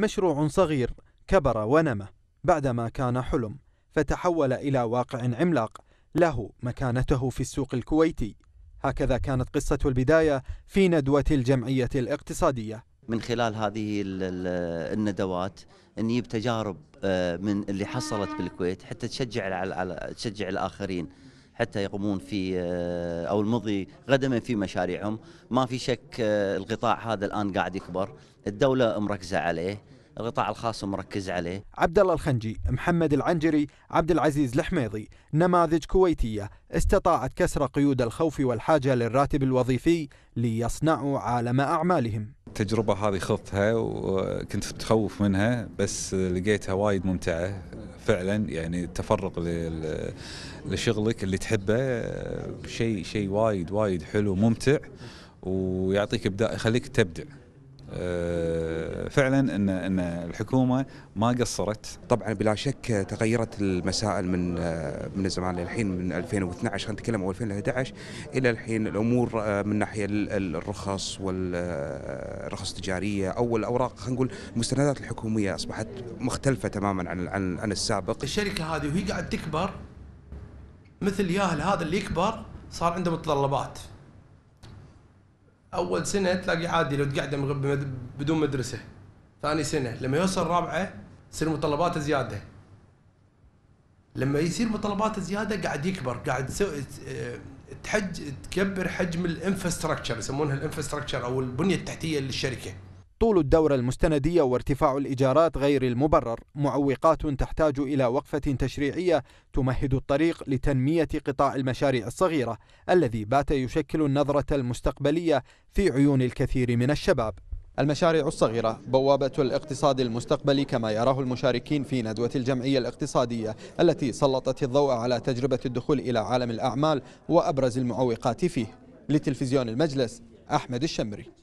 مشروع صغير كبر ونمى بعدما كان حلم فتحول إلى واقع عملاق له مكانته في السوق الكويتي هكذا كانت قصة البداية في ندوة الجمعية الاقتصادية من خلال هذه الندوات نجيب تجارب آه، من اللي حصلت بالكويت حتى تشجع على تشجع الاخرين حتى يقومون في آه، او المضي قدما في مشاريعهم ما في شك آه، القطاع هذا الان قاعد يكبر الدوله مركزه عليه القطاع الخاص مركز عليه عبد الله الخنجي محمد العنجري عبد العزيز الحميضي نماذج كويتيه استطاعت كسر قيود الخوف والحاجه للراتب الوظيفي ليصنعوا عالم اعمالهم التجربه هذه خضتها وكنت آه، متخوف منها بس لقيتها وايد ممتعه فعلا يعني التفرغ لشغلك اللي تحبه شيء شيء وايد وايد حلو ممتع ويعطيك ابداع يخليك تبدع آه، فعلا ان ان الحكومه ما قصرت طبعا بلا شك تغيرت المسائل من آه، من زمان للحين من 2012 خلينا نتكلم او 2011 الى الحين الامور آه، من ناحيه الرخص والرخص التجاريه او الاوراق خلينا نقول المستندات الحكوميه اصبحت مختلفه تماما عن, عن السابق الشركه هذه وهي قاعد تكبر مثل ياهل هذا اللي يكبر صار عنده متطلبات اول سنه تلاقي عادي لو تقعده بدون مدرسه ثاني سنه لما يوصل رابعه تصير متطلباته زياده لما يصير متطلباته زياده قاعد يكبر قاعد آه، تحج تكبر حجم الانفراستراكشر يسمونها الانفراستراكشر او البنيه التحتيه للشركه طول الدورة المستندية وارتفاع الإيجارات غير المبرر معوقات تحتاج إلى وقفة تشريعية تمهد الطريق لتنمية قطاع المشاريع الصغيرة الذي بات يشكل النظرة المستقبلية في عيون الكثير من الشباب المشاريع الصغيرة بوابة الاقتصاد المستقبلي كما يراه المشاركين في ندوة الجمعية الاقتصادية التي سلطت الضوء على تجربة الدخول إلى عالم الأعمال وأبرز المعوقات فيه لتلفزيون المجلس أحمد الشمري